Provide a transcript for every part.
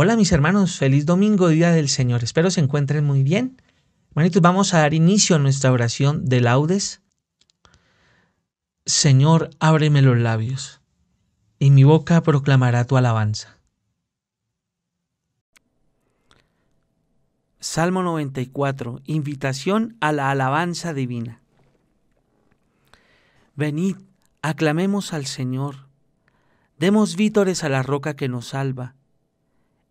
Hola mis hermanos, feliz domingo, día del Señor. Espero se encuentren muy bien. Manitos, pues vamos a dar inicio a nuestra oración de laudes. Señor, ábreme los labios, y mi boca proclamará tu alabanza. Salmo 94, invitación a la alabanza divina. Venid, aclamemos al Señor, demos vítores a la roca que nos salva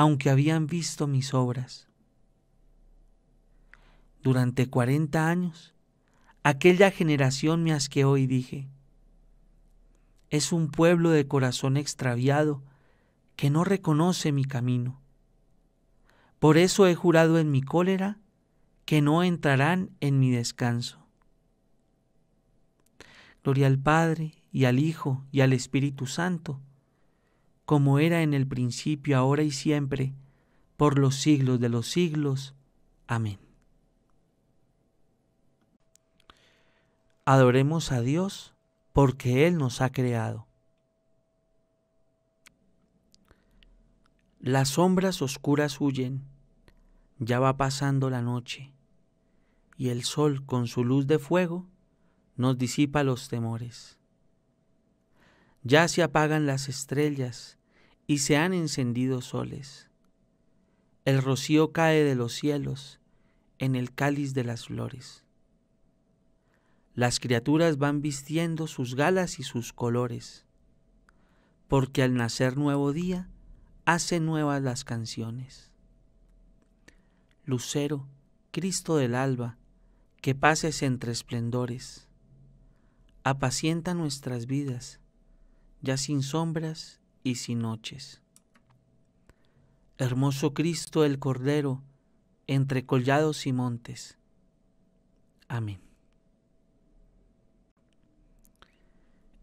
aunque habían visto mis obras. Durante cuarenta años, aquella generación me asqueó y dije, es un pueblo de corazón extraviado que no reconoce mi camino. Por eso he jurado en mi cólera que no entrarán en mi descanso. Gloria al Padre y al Hijo y al Espíritu Santo, como era en el principio, ahora y siempre, por los siglos de los siglos. Amén. Adoremos a Dios porque Él nos ha creado. Las sombras oscuras huyen, ya va pasando la noche, y el sol con su luz de fuego nos disipa los temores. Ya se apagan las estrellas, y se han encendido soles. El rocío cae de los cielos en el cáliz de las flores. Las criaturas van vistiendo sus galas y sus colores, porque al nacer nuevo día hace nuevas las canciones. Lucero, Cristo del alba, que pases entre esplendores, apacienta nuestras vidas, ya sin sombras y sin noches. Hermoso Cristo el Cordero, entre collados y montes. Amén.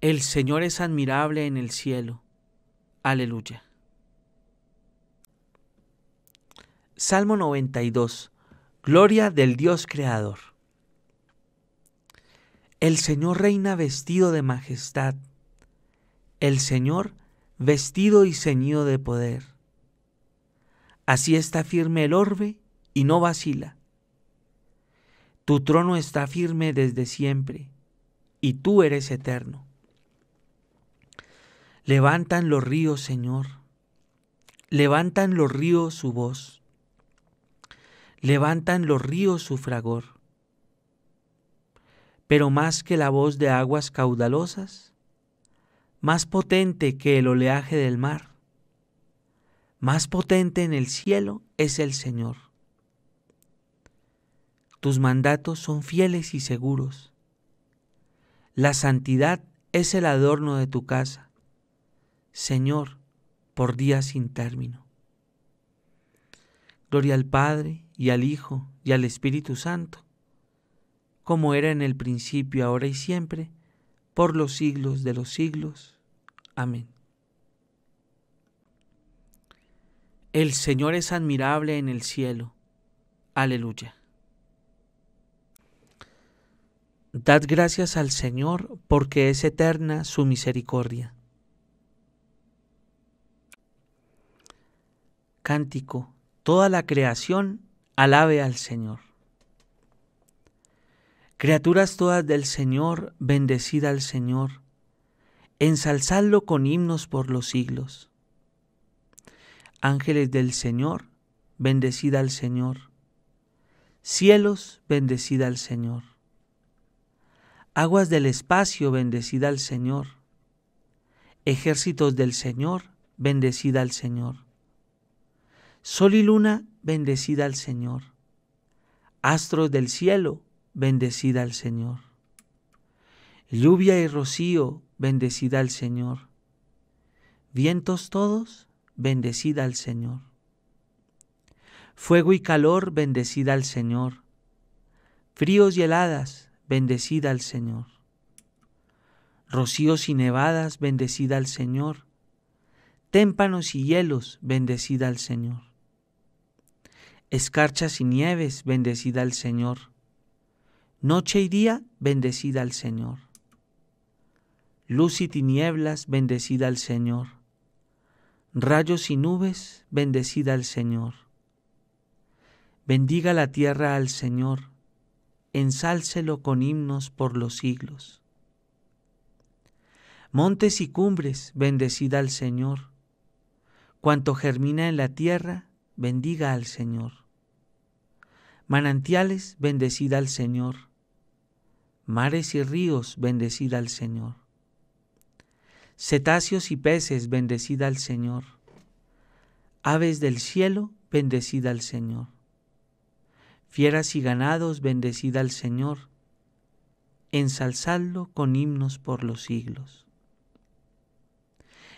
El Señor es admirable en el cielo. Aleluya. Salmo 92. Gloria del Dios Creador. El Señor reina vestido de majestad. El Señor reina vestido y ceñido de poder. Así está firme el orbe y no vacila. Tu trono está firme desde siempre, y tú eres eterno. Levantan los ríos, Señor. Levantan los ríos su voz. Levantan los ríos su fragor. Pero más que la voz de aguas caudalosas, más potente que el oleaje del mar. Más potente en el cielo es el Señor. Tus mandatos son fieles y seguros. La santidad es el adorno de tu casa. Señor, por días sin término. Gloria al Padre y al Hijo y al Espíritu Santo, como era en el principio, ahora y siempre, por los siglos de los siglos. Amén. El Señor es admirable en el cielo. Aleluya. Dad gracias al Señor porque es eterna su misericordia. Cántico. Toda la creación alabe al Señor. Criaturas todas del Señor, bendecida al Señor, ensalzadlo con himnos por los siglos. Ángeles del Señor, bendecida al Señor. Cielos, bendecida al Señor. Aguas del espacio, bendecida al Señor. Ejércitos del Señor, bendecida al Señor. Sol y luna, bendecida al Señor. Astros del cielo, bendecida al Señor. Lluvia y rocío, bendecida al Señor. Vientos todos, bendecida al Señor. Fuego y calor, bendecida al Señor. Fríos y heladas, bendecida al Señor. Rocíos y nevadas, bendecida al Señor. Témpanos y hielos, bendecida al Señor. Escarchas y nieves, bendecida al Señor Noche y día, bendecida al Señor. Luz y tinieblas, bendecida al Señor. Rayos y nubes, bendecida al Señor. Bendiga la tierra al Señor, ensálcelo con himnos por los siglos. Montes y cumbres, bendecida al Señor. Cuanto germina en la tierra, bendiga al Señor. Manantiales, bendecida al Señor Mares y ríos, bendecida al Señor. Cetáceos y peces, bendecida al Señor. Aves del cielo, bendecida al Señor. Fieras y ganados, bendecida al Señor. Ensalzadlo con himnos por los siglos.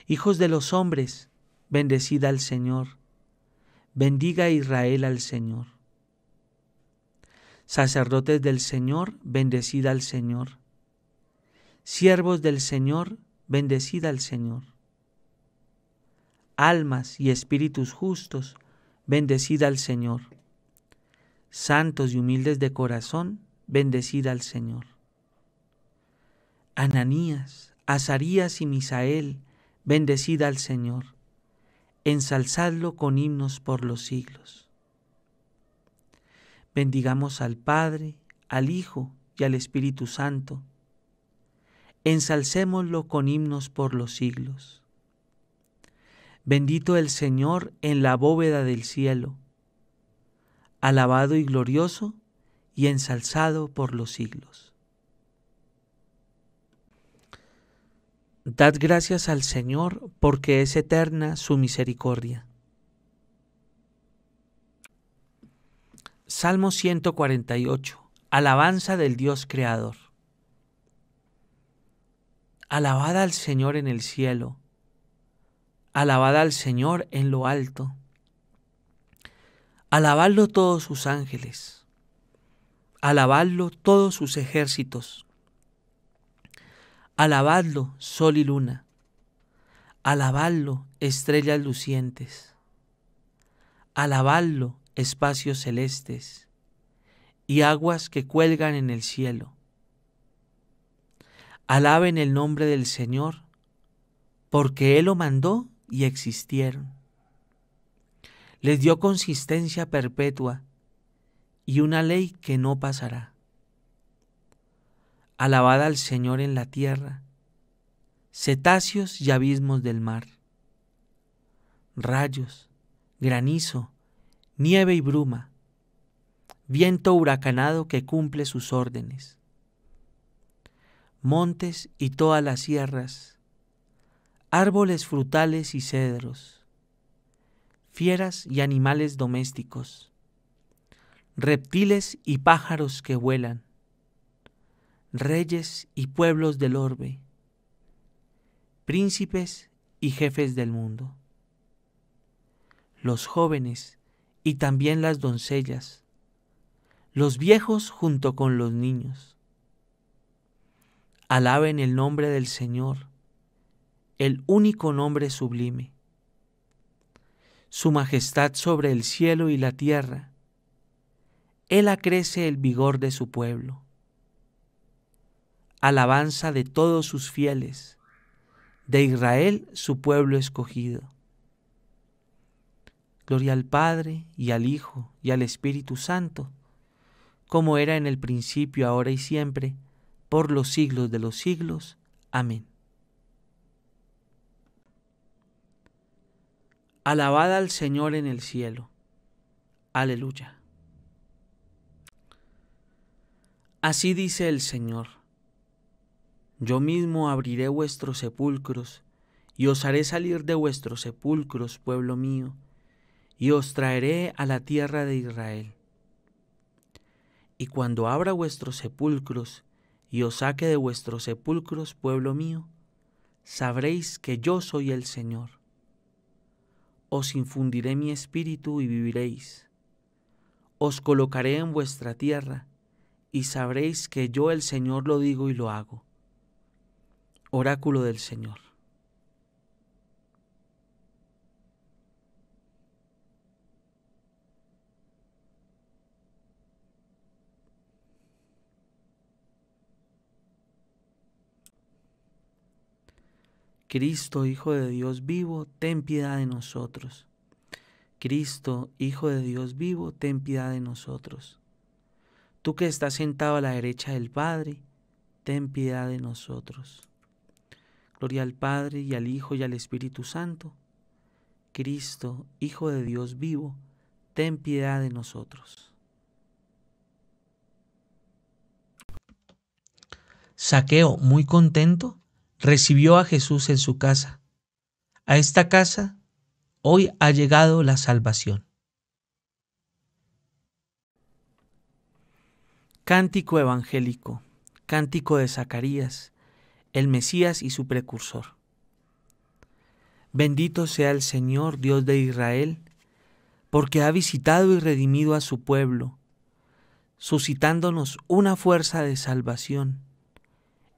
Hijos de los hombres, bendecida al Señor. Bendiga Israel al Señor. Sacerdotes del Señor, bendecida al Señor. Siervos del Señor, bendecida al Señor. Almas y espíritus justos, bendecida al Señor. Santos y humildes de corazón, bendecida al Señor. Ananías, Azarías y Misael, bendecida al Señor. Ensalzadlo con himnos por los siglos. Bendigamos al Padre, al Hijo y al Espíritu Santo. Ensalcémoslo con himnos por los siglos. Bendito el Señor en la bóveda del cielo, alabado y glorioso y ensalzado por los siglos. Dad gracias al Señor porque es eterna su misericordia. Salmo 148. Alabanza del Dios Creador. Alabad al Señor en el cielo. Alabad al Señor en lo alto. Alabadlo todos sus ángeles. Alabadlo todos sus ejércitos. Alabadlo, sol y luna. Alabadlo, estrellas lucientes. Alabadlo, espacios celestes y aguas que cuelgan en el cielo. Alaben el nombre del Señor, porque Él lo mandó y existieron. Les dio consistencia perpetua y una ley que no pasará. Alabada al Señor en la tierra, cetáceos y abismos del mar, rayos, granizo, nieve y bruma, viento huracanado que cumple sus órdenes, montes y todas las sierras, árboles frutales y cedros, fieras y animales domésticos, reptiles y pájaros que vuelan, reyes y pueblos del orbe, príncipes y jefes del mundo. Los jóvenes y también las doncellas, los viejos junto con los niños. Alaben el nombre del Señor, el único nombre sublime, su majestad sobre el cielo y la tierra. Él acrece el vigor de su pueblo. Alabanza de todos sus fieles, de Israel su pueblo escogido. Gloria al Padre y al Hijo y al Espíritu Santo, como era en el principio, ahora y siempre, por los siglos de los siglos. Amén. Alabada al Señor en el cielo. Aleluya. Así dice el Señor. Yo mismo abriré vuestros sepulcros y os haré salir de vuestros sepulcros, pueblo mío, y os traeré a la tierra de Israel. Y cuando abra vuestros sepulcros y os saque de vuestros sepulcros, pueblo mío, sabréis que yo soy el Señor. Os infundiré mi espíritu y viviréis. Os colocaré en vuestra tierra, y sabréis que yo el Señor lo digo y lo hago. Oráculo del Señor. Cristo, Hijo de Dios vivo, ten piedad de nosotros. Cristo, Hijo de Dios vivo, ten piedad de nosotros. Tú que estás sentado a la derecha del Padre, ten piedad de nosotros. Gloria al Padre y al Hijo y al Espíritu Santo. Cristo, Hijo de Dios vivo, ten piedad de nosotros. Saqueo, muy contento, recibió a Jesús en su casa. A esta casa hoy ha llegado la salvación. Cántico evangélico, cántico de Zacarías, el Mesías y su precursor. Bendito sea el Señor, Dios de Israel, porque ha visitado y redimido a su pueblo, suscitándonos una fuerza de salvación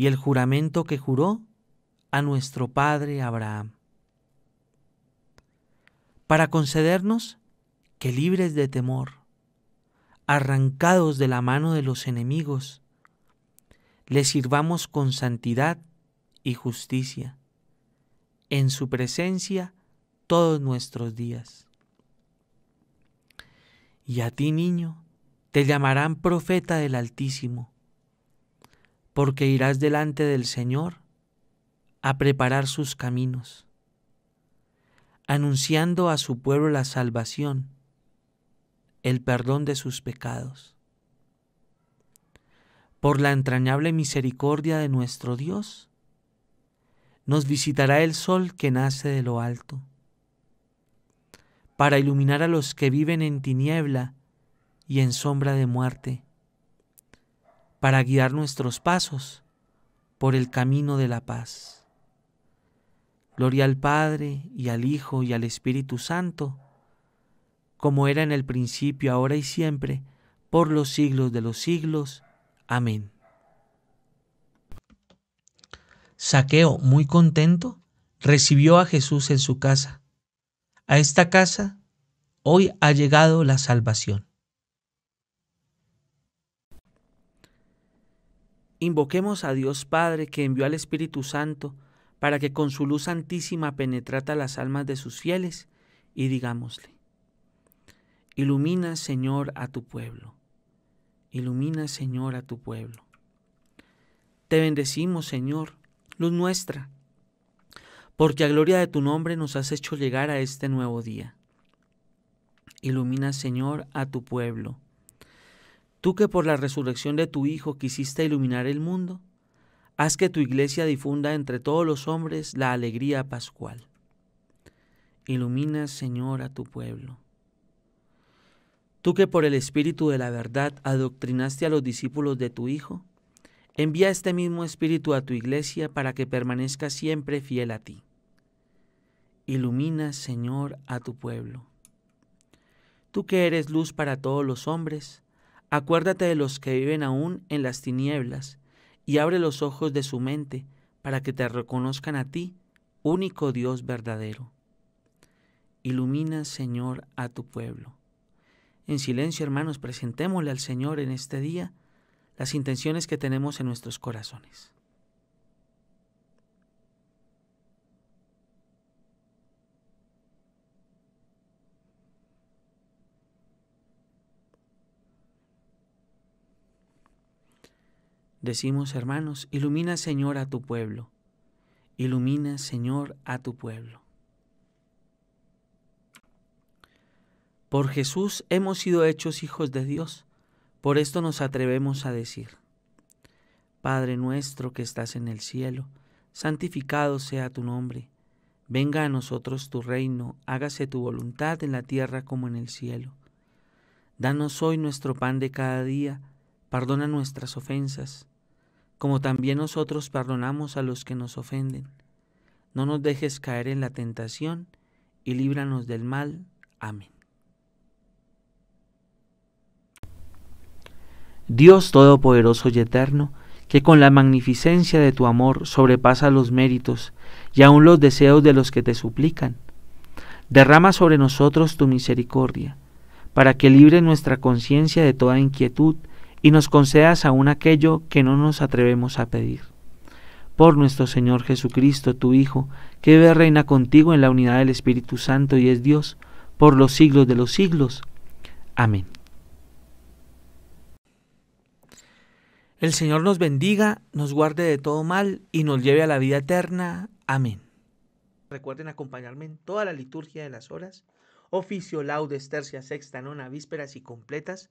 y el juramento que juró a nuestro Padre Abraham, para concedernos que libres de temor, arrancados de la mano de los enemigos, le sirvamos con santidad y justicia, en su presencia todos nuestros días. Y a ti, niño, te llamarán profeta del Altísimo, porque irás delante del Señor a preparar sus caminos, anunciando a su pueblo la salvación, el perdón de sus pecados. Por la entrañable misericordia de nuestro Dios, nos visitará el sol que nace de lo alto, para iluminar a los que viven en tiniebla y en sombra de muerte para guiar nuestros pasos por el camino de la paz. Gloria al Padre y al Hijo y al Espíritu Santo, como era en el principio, ahora y siempre, por los siglos de los siglos. Amén. Saqueo, muy contento, recibió a Jesús en su casa. A esta casa hoy ha llegado la salvación. Invoquemos a Dios Padre que envió al Espíritu Santo para que con su luz santísima penetrata las almas de sus fieles y digámosle, Ilumina Señor a tu pueblo, ilumina Señor a tu pueblo. Te bendecimos Señor, luz nuestra, porque a gloria de tu nombre nos has hecho llegar a este nuevo día. Ilumina Señor a tu pueblo. Tú que por la resurrección de tu Hijo quisiste iluminar el mundo, haz que tu iglesia difunda entre todos los hombres la alegría pascual. Ilumina, Señor, a tu pueblo. Tú que por el Espíritu de la verdad adoctrinaste a los discípulos de tu Hijo, envía este mismo Espíritu a tu iglesia para que permanezca siempre fiel a ti. Ilumina, Señor, a tu pueblo. Tú que eres luz para todos los hombres, Acuérdate de los que viven aún en las tinieblas y abre los ojos de su mente para que te reconozcan a ti, único Dios verdadero. Ilumina, Señor, a tu pueblo. En silencio, hermanos, presentémosle al Señor en este día las intenciones que tenemos en nuestros corazones. Decimos, hermanos, ilumina Señor a tu pueblo. Ilumina Señor a tu pueblo. Por Jesús hemos sido hechos hijos de Dios. Por esto nos atrevemos a decir, Padre nuestro que estás en el cielo, santificado sea tu nombre. Venga a nosotros tu reino, hágase tu voluntad en la tierra como en el cielo. Danos hoy nuestro pan de cada día, perdona nuestras ofensas como también nosotros perdonamos a los que nos ofenden. No nos dejes caer en la tentación y líbranos del mal. Amén. Dios Todopoderoso y Eterno, que con la magnificencia de tu amor sobrepasa los méritos y aun los deseos de los que te suplican, derrama sobre nosotros tu misericordia, para que libre nuestra conciencia de toda inquietud y nos concedas aún aquello que no nos atrevemos a pedir. Por nuestro Señor Jesucristo, tu Hijo, que ve reina contigo en la unidad del Espíritu Santo y es Dios, por los siglos de los siglos. Amén. El Señor nos bendiga, nos guarde de todo mal y nos lleve a la vida eterna. Amén. Recuerden acompañarme en toda la liturgia de las horas, oficio, laudes, tercia sexta, nona, vísperas y completas